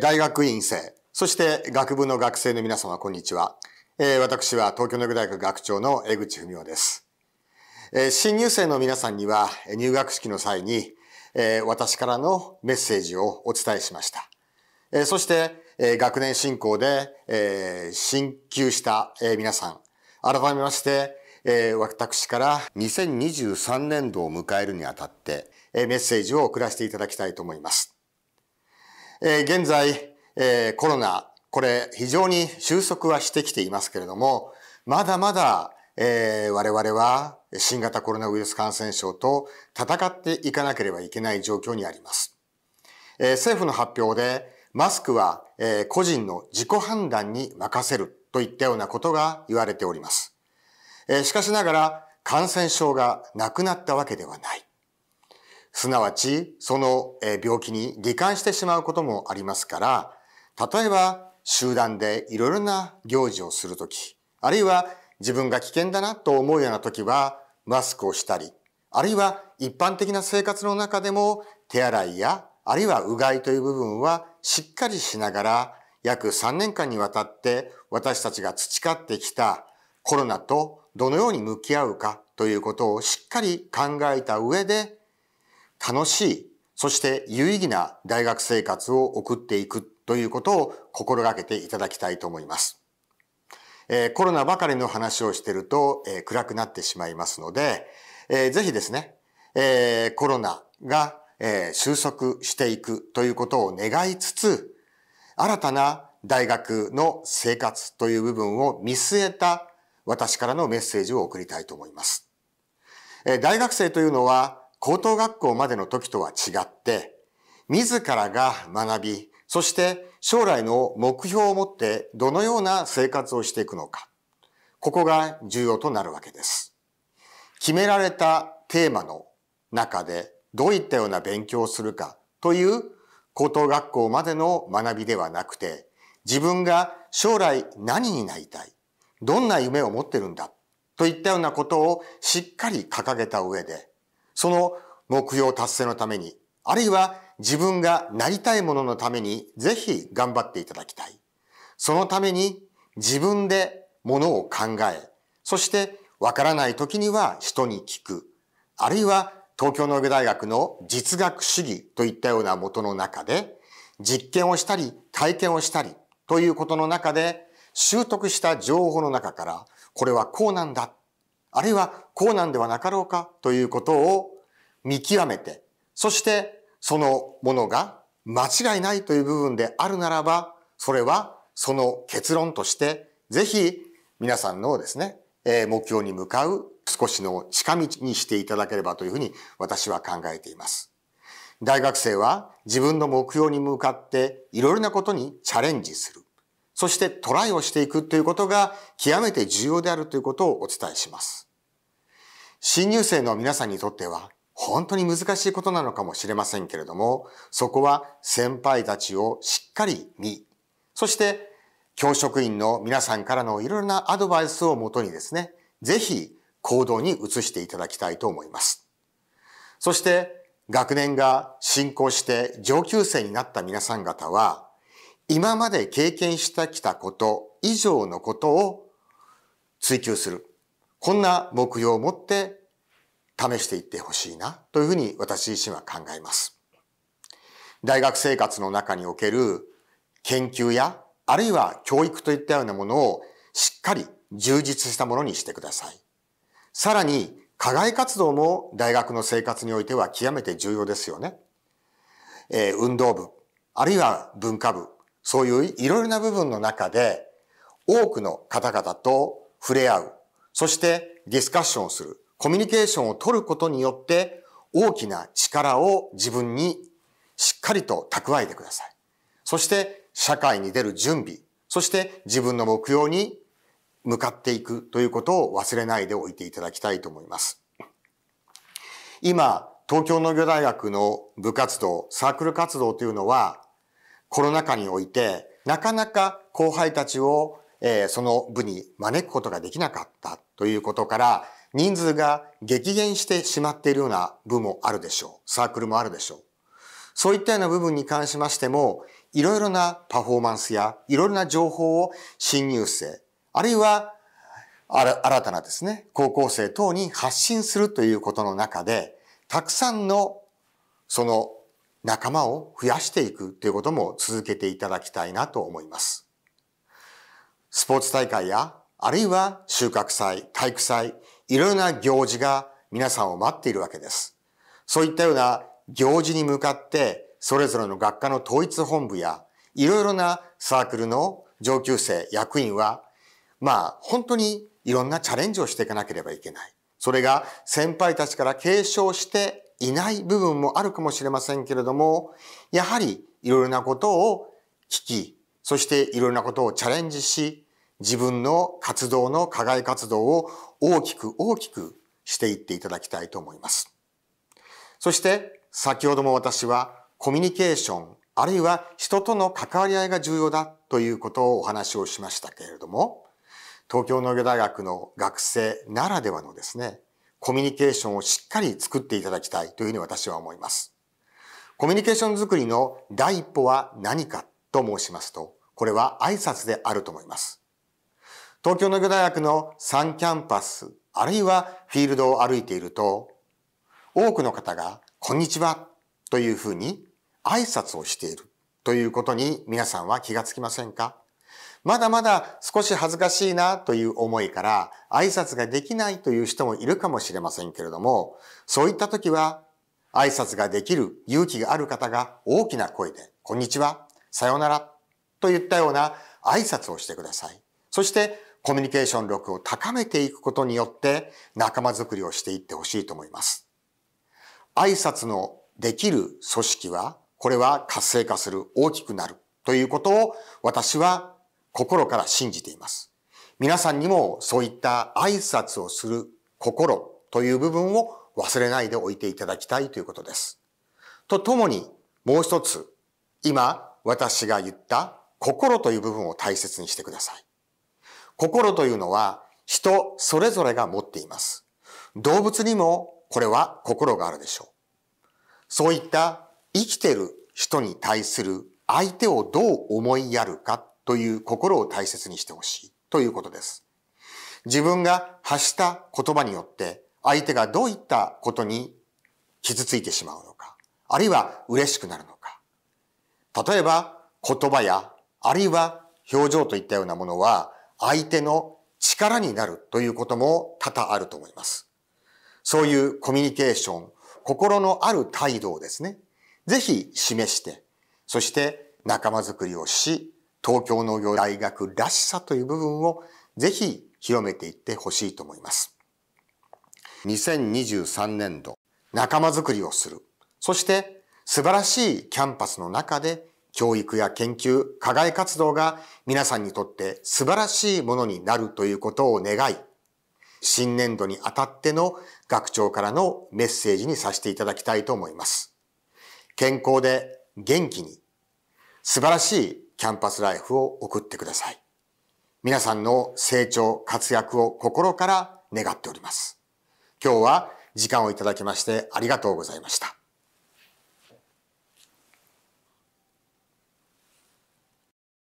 大学院生、そして学部の学生の皆様、こんにちは。私は東京農業大学学長の江口文夫です。新入生の皆さんには入学式の際に私からのメッセージをお伝えしました。そして学年進行で進級した皆さん、改めまして、私から2023年度を迎えるにあたってメッセージを送らせていただきたいと思います。えー、現在、えー、コロナ、これ非常に収束はしてきていますけれども、まだまだ、えー、我々は新型コロナウイルス感染症と戦っていかなければいけない状況にあります。えー、政府の発表で、マスクは、えー、個人の自己判断に任せるといったようなことが言われております。えー、しかしながら、感染症がなくなったわけではない。すなわち、その病気に罹患してしまうこともありますから、例えば集団でいろいろな行事をするとき、あるいは自分が危険だなと思うようなときはマスクをしたり、あるいは一般的な生活の中でも手洗いや、あるいはうがいという部分はしっかりしながら、約3年間にわたって私たちが培ってきたコロナとどのように向き合うかということをしっかり考えた上で楽しい、そして有意義な大学生活を送っていくということを心がけていただきたいと思います。えー、コロナばかりの話をしてると、えー、暗くなってしまいますので、えー、ぜひですね、えー、コロナが、えー、収束していくということを願いつつ、新たな大学の生活という部分を見据えた私からのメッセージを送りたいと思います。えー、大学生というのは、高等学校までの時とは違って、自らが学び、そして将来の目標を持ってどのような生活をしていくのか。ここが重要となるわけです。決められたテーマの中でどういったような勉強をするかという高等学校までの学びではなくて、自分が将来何になりたい、どんな夢を持ってるんだといったようなことをしっかり掲げた上で、その目標達成のために、あるいは自分がなりたいもののためにぜひ頑張っていただきたい。そのために自分でものを考え、そしてわからない時には人に聞く。あるいは東京農業大学の実学主義といったような元の中で、実験をしたり体験をしたりということの中で習得した情報の中から、これはこうなんだあるいはこうなんではなかろうかということを見極めて、そしてそのものが間違いないという部分であるならば、それはその結論として、ぜひ皆さんのですね、え目標に向かう少しの近道にしていただければというふうに私は考えています。大学生は自分の目標に向かっていろいろなことにチャレンジする。そしてトライをしていくということが極めて重要であるということをお伝えします。新入生の皆さんにとっては本当に難しいことなのかもしれませんけれども、そこは先輩たちをしっかり見、そして教職員の皆さんからのいろいろなアドバイスをもとにですね、ぜひ行動に移していただきたいと思います。そして学年が進行して上級生になった皆さん方は、今まで経験してきたこと以上のことを追求する。こんな目標を持って試していってほしいなというふうに私自身は考えます。大学生活の中における研究やあるいは教育といったようなものをしっかり充実したものにしてください。さらに課外活動も大学の生活においては極めて重要ですよね。えー、運動部、あるいは文化部、そういういろいろな部分の中で、多くの方々と触れ合う、そしてディスカッションをする、コミュニケーションを取ることによって、大きな力を自分にしっかりと蓄えてください。そして社会に出る準備、そして自分の目標に向かっていくということを忘れないでおいていただきたいと思います。今、東京農業大学の部活動、サークル活動というのは、コロナ禍において、なかなか後輩たちを、えー、その部に招くことができなかったということから、人数が激減してしまっているような部もあるでしょう。サークルもあるでしょう。そういったような部分に関しましても、いろいろなパフォーマンスやいろいろな情報を新入生、あるいは新たなですね、高校生等に発信するということの中で、たくさんのその仲間を増やしていくということも続けていただきたいなと思います。スポーツ大会や、あるいは収穫祭、体育祭、いろいろな行事が皆さんを待っているわけです。そういったような行事に向かって、それぞれの学科の統一本部や、いろいろなサークルの上級生、役員は、まあ、本当にいろんなチャレンジをしていかなければいけない。それが先輩たちから継承していない部分もあるかもしれませんけれども、やはりいろいろなことを聞き、そしていろいろなことをチャレンジし、自分の活動の課外活動を大きく大きくしていっていただきたいと思います。そして先ほども私はコミュニケーション、あるいは人との関わり合いが重要だということをお話をしましたけれども、東京農業大学の学生ならではのですね、コミュニケーションをしっかり作っていただきたいというふうに私は思います。コミュニケーション作りの第一歩は何かと申しますと、これは挨拶であると思います。東京農業大学のサンキャンパス、あるいはフィールドを歩いていると、多くの方が、こんにちはというふうに挨拶をしているということに皆さんは気がつきませんかまだまだ少し恥ずかしいなという思いから挨拶ができないという人もいるかもしれませんけれども、そういった時は挨拶ができる勇気がある方が大きな声で、こんにちは、さようならといったような挨拶をしてください。そしてコミュニケーション力を高めていくことによって仲間づくりをしていってほしいと思います。挨拶のできる組織は、これは活性化する、大きくなるということを私は心から信じています。皆さんにもそういった挨拶をする心という部分を忘れないでおいていただきたいということです。とともに、もう一つ、今私が言った心という部分を大切にしてください。心というのは人それぞれが持っています。動物にもこれは心があるでしょう。そういった生きてる人に対する相手をどう思いやるかという心を大切にしてほしいということです。自分が発した言葉によって相手がどういったことに傷ついてしまうのか、あるいは嬉しくなるのか。例えば言葉やあるいは表情といったようなものは相手の力になるということも多々あると思います。そういうコミュニケーション、心のある態度をですね、ぜひ示して、そして仲間づくりをし、東京農業大学らしさという部分をぜひ広めていってほしいと思います。2023年度、仲間づくりをする。そして素晴らしいキャンパスの中で教育や研究、課外活動が皆さんにとって素晴らしいものになるということを願い、新年度にあたっての学長からのメッセージにさせていただきたいと思います。健康で元気に、素晴らしいキャンパスライフを送ってください。皆さんの成長、活躍を心から願っております。今日は時間をいただきましてありがとうございました。